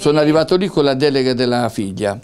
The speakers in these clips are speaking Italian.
Sono arrivato lì con la delega della figlia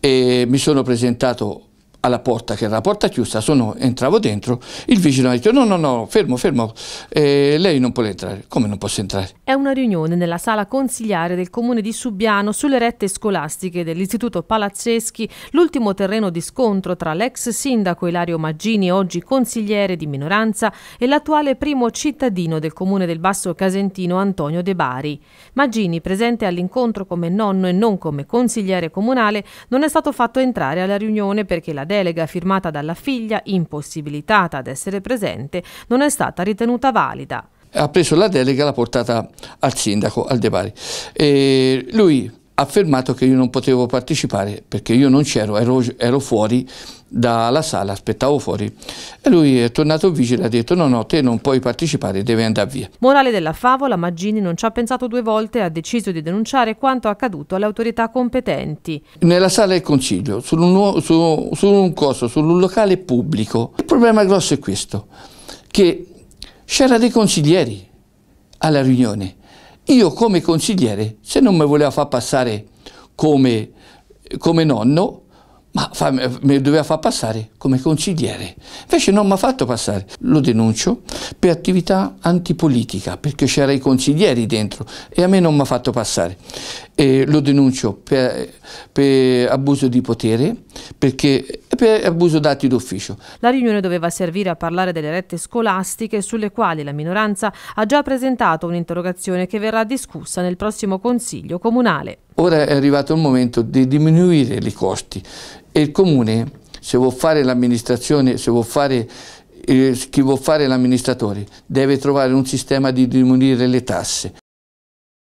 e mi sono presentato alla porta, che era la porta chiusa, sono, entravo dentro, il vicino ha detto no, no, no, fermo, fermo, eh, lei non può entrare. Come non posso entrare? È una riunione nella sala consigliare del comune di Subiano sulle rette scolastiche dell'Istituto Palazzeschi, l'ultimo terreno di scontro tra l'ex sindaco Ilario Maggini, oggi consigliere di minoranza, e l'attuale primo cittadino del comune del Basso Casentino Antonio De Bari. Maggini, presente all'incontro come nonno e non come consigliere comunale, non è stato fatto entrare alla riunione perché la delega firmata dalla figlia, impossibilitata ad essere presente, non è stata ritenuta valida. Ha preso la delega e l'ha portata al sindaco, Aldebari. E lui affermato che io non potevo partecipare perché io non c'ero, ero, ero, fuori dalla sala, aspettavo fuori. E lui è tornato vigile e ha detto no, no, te non puoi partecipare, devi andare via. Morale della favola, Maggini non ci ha pensato due volte e ha deciso di denunciare quanto accaduto alle autorità competenti. Nella sala del consiglio, su un, su, su un coso, su un locale pubblico, il problema grosso è questo, che c'era dei consiglieri alla riunione io come consigliere, se non mi voleva far passare come, come nonno, ma fa, mi doveva far passare come consigliere. Invece non mi ha fatto passare. Lo denuncio per attività antipolitica, perché c'erano i consiglieri dentro e a me non mi ha fatto passare. E lo denuncio per, per abuso di potere, perché per abuso dati d'ufficio. La riunione doveva servire a parlare delle rette scolastiche sulle quali la minoranza ha già presentato un'interrogazione che verrà discussa nel prossimo Consiglio Comunale. Ora è arrivato il momento di diminuire i costi e il Comune, se vuole fare l'amministrazione, se vuole fare eh, chi vuole fare l'amministratore deve trovare un sistema di diminuire le tasse.